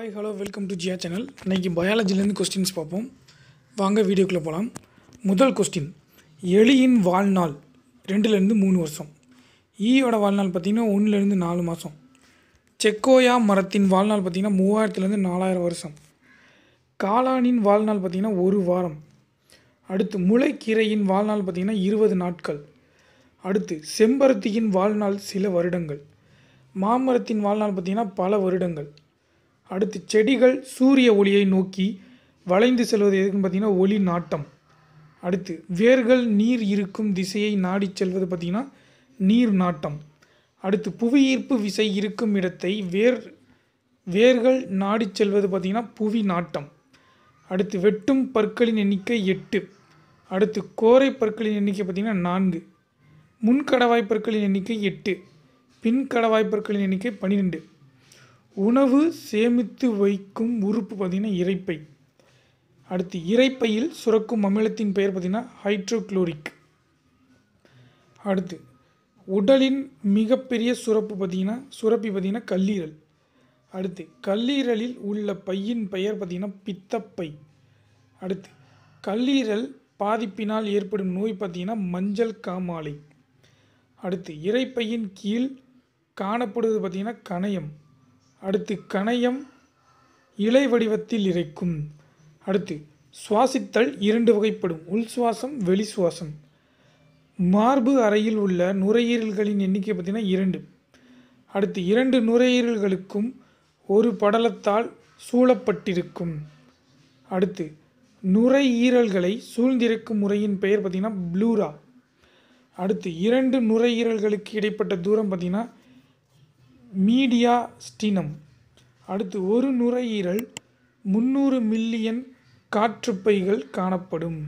hi hello welcome to Jiya channel இன்றைக்கி பயாலஜிலேருந்து questions பார்ப்போம் வாங்க வீடியோக்குள்ளே போகலாம் முதல் கொஸ்டின் எலியின் வாழ்நாள் ரெண்டுலேருந்து மூணு வருஷம் ஈயோட e வாழ்நாள் பார்த்திங்கன்னா ஒன்றுலேருந்து நாலு மாதம் செக்கோயா மரத்தின் வாழ்நாள் பார்த்திங்கன்னா மூவாயிரத்துலேருந்து நாலாயிரம் வருஷம் காளானின் வாழ்நாள் பார்த்திங்கன்னா ஒரு வாரம் அடுத்து முளைக்கீரையின் வாழ்நாள் பார்த்திங்கன்னா இருபது நாட்கள் அடுத்து செம்பருத்தியின் வாழ்நாள் சில வருடங்கள் மாமரத்தின் வாழ்நாள் பார்த்திங்கன்னா பல வருடங்கள் அடுத்து செடிகள் சூரிய ஒளியை நோக்கி வளைந்து செல்வது எதுக்குன்னு பார்த்திங்கன்னா ஒளி நாட்டம் அடுத்து வேர்கள் நீர் இருக்கும் திசையை நாடி செல்வது பார்த்திங்கன்னா நீர் நாட்டம் அடுத்து புவியீர்ப்பு விசை இருக்கும் இடத்தை வேர் வேர்கள் நாடி செல்வது பார்த்திங்கன்னா புவி நாட்டம் அடுத்து வெட்டும் பற்களின் எண்ணிக்கை எட்டு அடுத்து கோரை பற்களின் எண்ணிக்கை பார்த்திங்கன்னா நான்கு முன்கடவாய்ப்பற்களின் பற்களின் எண்ணிக்கை எட்டு பின்கடவாய்ப்பற்களின் பற்களின் எண்ணிக்கை பன்னிரெண்டு உணவு சேமித்து வைக்கும் உறுப்பு பார்த்திங்கன்னா இரைப்பை அடுத்து இரைப்பையில் சுரக்கும் அமிலத்தின் பெயர் பார்த்திங்கன்னா ஹைட்ரோக்ளோரிக் அடுத்து உடலின் மிகப்பெரிய சுரப்பு பார்த்திங்கன்னா சுரப்பி பார்த்திங்கன்னா கல்லீரல் அடுத்து கல்லீரலில் உள்ள பையின் பெயர் பார்த்திங்கன்னா பித்தப்பை அடுத்து கல்லீரல் பாதிப்பினால் ஏற்படும் நோய் பார்த்திங்கன்னா மஞ்சள் காமாலை அடுத்து இறைப்பையின் கீழ் காணப்படுவது பார்த்திங்கன்னா கணையம் அடுத்து கணையம் இலை வடிவத்தில் இறைக்கும் அடுத்து சுவாசித்தல் இரண்டு வகைப்படும் உள் சுவாசம் வெளி சுவாசம் மார்பு அறையில் உள்ள நுரையீரல்களின் எண்ணிக்கை பார்த்திங்கன்னா இரண்டு அடுத்து இரண்டு நுரையீரல்களுக்கும் ஒரு படலத்தால் சூழப்பட்டிருக்கும் அடுத்து நுரையீரல்களை சூழ்ந்திருக்கும் முறையின் பெயர் பார்த்திங்கன்னா ப்ளூரா அடுத்து இரண்டு நுரையீரல்களுக்கு இடைப்பட்ட தூரம் பார்த்திங்கன்னா மீடியா ஸ்டினம் அடுத்து ஒரு நுரையீரல் முந்நூறு மில்லியன் காற்றுப்பைகள் காணப்படும்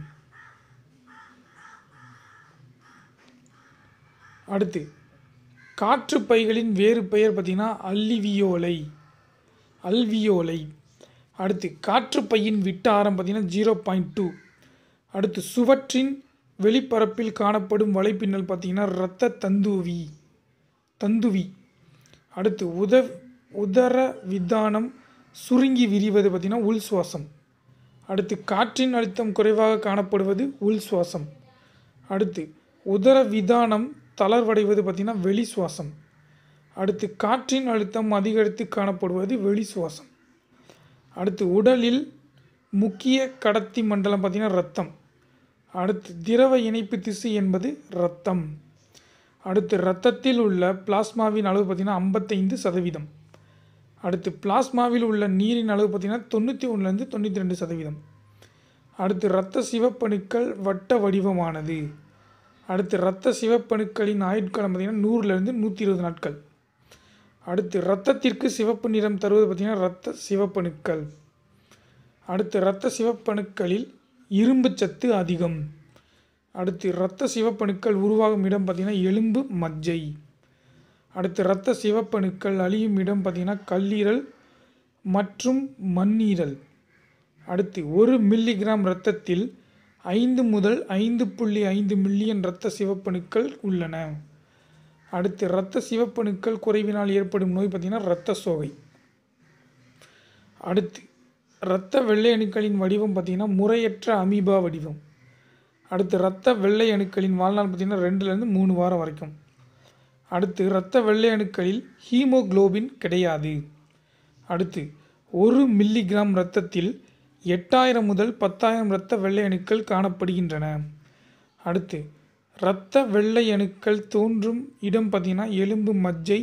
அடுத்து காற்றுப்பைகளின் வேறு பெயர் பார்த்திங்கன்னா அல்லிவியோலை அல்வியோலை அடுத்து காற்றுப்பையின் விட்டாரம் பார்த்திங்கன்னா ஜீரோ பாயிண்ட் டூ அடுத்து சுவற்றின் வெளிப்பரப்பில் காணப்படும் வலைப்பின்னல் பார்த்திங்கன்னா இரத்த தந்துவி தந்துவி அடுத்து உத உதர விதானம் சுருங்கி விரிவது பார்த்திங்கன்னா உள் சுவாசம் அடுத்து காற்றின் அழுத்தம் குறைவாக காணப்படுவது உள் சுவாசம் அடுத்து உதர விதானம் தளர்வடைவது பார்த்திங்கன்னா வெளி சுவாசம் அடுத்து காற்றின் அழுத்தம் அதிகரித்து காணப்படுவது வெளி சுவாசம் அடுத்து உடலில் முக்கிய கடத்தி மண்டலம் பார்த்திங்கன்னா ரத்தம் அடுத்து திரவ இணைப்பு திசு என்பது ரத்தம் அடுத்து இரத்தத்தில் உள்ள பிளாஸ்மாவின் அளவு பார்த்திங்கன்னா ஐம்பத்தைந்து சதவீதம் அடுத்து பிளாஸ்மாவில் உள்ள நீரின் அளவு பார்த்திங்கன்னா தொண்ணூற்றி ஒன்றுலேருந்து தொண்ணூற்றி ரெண்டு சதவீதம் அடுத்து இரத்த சிவப்பணுக்கள் வட்ட வடிவமானது அடுத்து இரத்த சிவப்பணுக்களின் ஆயுட்காலம் பார்த்திங்கன்னா நூறுலேருந்து நூற்றி இருபது நாட்கள் அடுத்து இரத்தத்திற்கு சிவப்பு நிறம் தருவது பார்த்திங்கன்னா இரத்த சிவப்பணுக்கள் அடுத்து இரத்த சிவப்பணுக்களில் இரும்பு சத்து அதிகம் அடுத்து இரத்த சிவப்பணுக்கள் உருவாகும் இடம் பார்த்திங்கன்னா எலும்பு மஜ்ஜை அடுத்து இரத்த சிவப்பணுக்கள் அழியும் இடம் பார்த்திங்கன்னா கல்லீரல் மற்றும் மண்ணீரல் அடுத்து ஒரு மில்லிகிராம் இரத்தத்தில் ஐந்து முதல் ஐந்து புள்ளி ஐந்து மில்லியன் இரத்த சிவப்பணுக்கள் உள்ளன அடுத்து இரத்த சிவப்பணுக்கள் குறைவினால் ஏற்படும் நோய் பார்த்திங்கன்னா இரத்த சோகை அடுத்து இரத்த வெள்ளை அணுக்களின் வடிவம் பார்த்திங்கன்னா முறையற்ற அமீபா வடிவம் அடுத்து இரத்த வெள்ளை அணுக்களின் வாழ்நாள் பார்த்திங்கன்னா ரெண்டுலேருந்து மூணு வாரம் வரைக்கும் அடுத்து இரத்த வெள்ளை அணுக்களில் ஹீமோக்ளோபின் கிடையாது அடுத்து ஒரு மில்லிகிராம் இரத்தத்தில் எட்டாயிரம் முதல் பத்தாயிரம் இரத்த வெள்ளை அணுக்கள் காணப்படுகின்றன அடுத்து இரத்த வெள்ளை அணுக்கள் தோன்றும் இடம் பார்த்திங்கன்னா எலும்பு மஜ்ஜை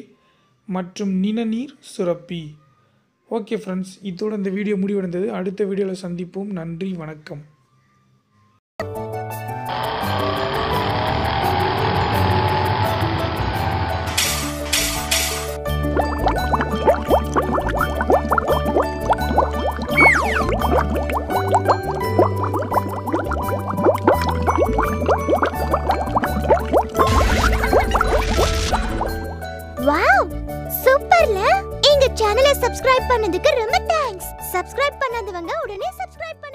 மற்றும் நிணநீர் சுரப்பி ஓகே ஃப்ரெண்ட்ஸ் இதோட இந்த வீடியோ முடிவடைந்தது அடுத்த வீடியோவில் சந்திப்போம் நன்றி வணக்கம் சப்ஸ்கிரைப் பண்ணதுக்கு ரொம்ப தேங்க்ஸ் சப்ஸ்கிரைப் பண்ணாதவங்க உடனே சப்ஸ்கிரைப்